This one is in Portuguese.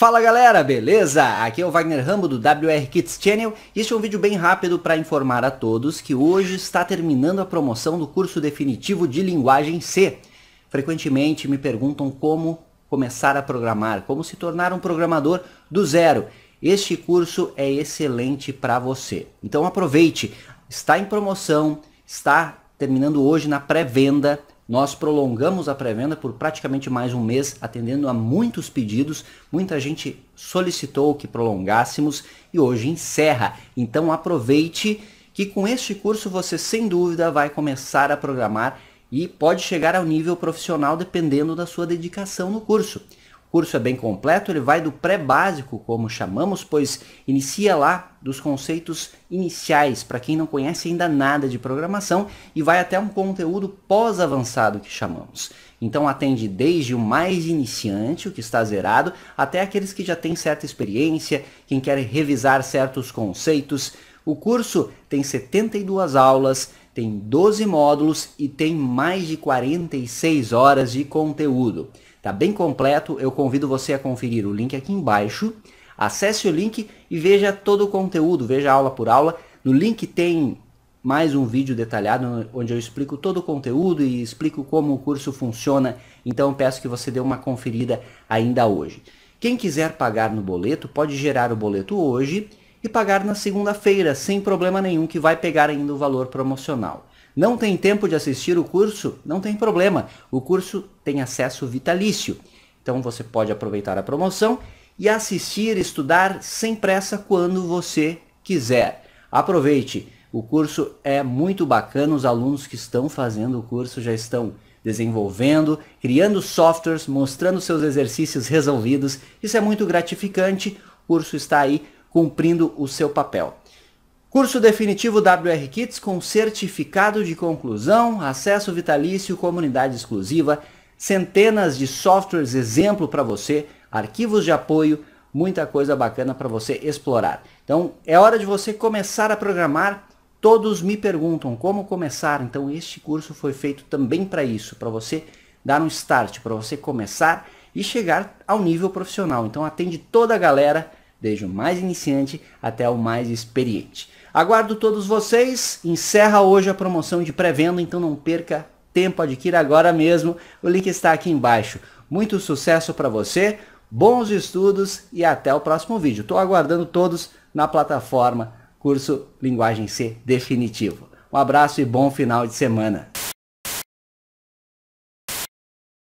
Fala galera, beleza? Aqui é o Wagner Rambo do WR Kids Channel e este é um vídeo bem rápido para informar a todos que hoje está terminando a promoção do curso definitivo de linguagem C. Frequentemente me perguntam como começar a programar, como se tornar um programador do zero. Este curso é excelente para você. Então aproveite, está em promoção, está terminando hoje na pré-venda. Nós prolongamos a pré-venda por praticamente mais um mês, atendendo a muitos pedidos. Muita gente solicitou que prolongássemos e hoje encerra. Então aproveite que com este curso você sem dúvida vai começar a programar e pode chegar ao nível profissional dependendo da sua dedicação no curso curso é bem completo, ele vai do pré-básico, como chamamos, pois inicia lá dos conceitos iniciais, para quem não conhece ainda nada de programação, e vai até um conteúdo pós-avançado que chamamos. Então atende desde o mais iniciante, o que está zerado, até aqueles que já têm certa experiência, quem quer revisar certos conceitos. O curso tem 72 aulas, tem 12 módulos e tem mais de 46 horas de conteúdo. Tá bem completo, eu convido você a conferir o link aqui embaixo. Acesse o link e veja todo o conteúdo, veja aula por aula. No link tem mais um vídeo detalhado onde eu explico todo o conteúdo e explico como o curso funciona. Então peço que você dê uma conferida ainda hoje. Quem quiser pagar no boleto pode gerar o boleto hoje e pagar na segunda-feira, sem problema nenhum, que vai pegar ainda o valor promocional. Não tem tempo de assistir o curso? Não tem problema. O curso tem acesso vitalício. Então você pode aproveitar a promoção e assistir, estudar sem pressa quando você quiser. Aproveite. O curso é muito bacana, os alunos que estão fazendo o curso já estão desenvolvendo, criando softwares, mostrando seus exercícios resolvidos. Isso é muito gratificante. O curso está aí cumprindo o seu papel. Curso definitivo WR Kits com certificado de conclusão, acesso vitalício, comunidade exclusiva, centenas de softwares exemplo para você, arquivos de apoio, muita coisa bacana para você explorar. Então é hora de você começar a programar. Todos me perguntam como começar, então este curso foi feito também para isso, para você dar um start, para você começar e chegar ao nível profissional. Então atende toda a galera desde o mais iniciante até o mais experiente. Aguardo todos vocês. Encerra hoje a promoção de pré-venda, então não perca tempo, adquira agora mesmo. O link está aqui embaixo. Muito sucesso para você, bons estudos e até o próximo vídeo. Estou aguardando todos na plataforma Curso Linguagem C Definitivo. Um abraço e bom final de semana.